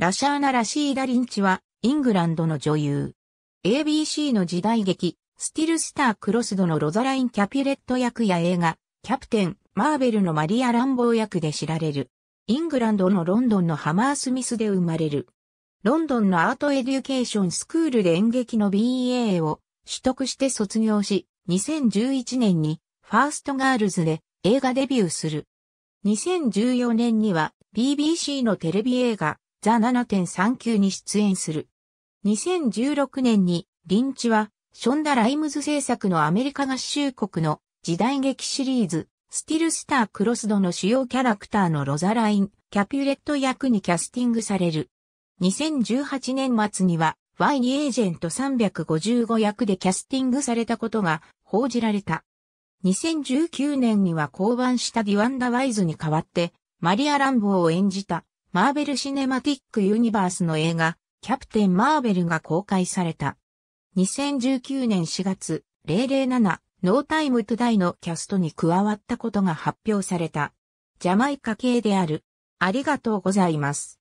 ラシャーナ・ラシーダ・リンチは、イングランドの女優。ABC の時代劇、スティル・スター・クロスドのロザライン・キャピュレット役や映画、キャプテン、マーベルのマリア・ランボー役で知られる。イングランドのロンドンのハマースミスで生まれる。ロンドンのアートエデュケーションスクールで演劇の BA を取得して卒業し、2011年にファーストガールズで映画デビューする。2014年には BBC のテレビ映画ザ7.39に出演する。2016年に、リンチは、ションダ・ライムズ制作のアメリカ合衆国の時代劇シリーズ、スティル・スター・クロスドの主要キャラクターのロザライン、キャピュレット役にキャスティングされる。2018年末には、ワイエージェント355役でキャスティングされたことが報じられた。2019年には降板したディワンダ・ワイズに代わって、マリア・ランボーを演じたマーベル・シネマティック・ユニバースの映画、キャプテン・マーベルが公開された。2019年4月、007、ノータイムトゥダイのキャストに加わったことが発表された。ジャマイカ系である。ありがとうございます。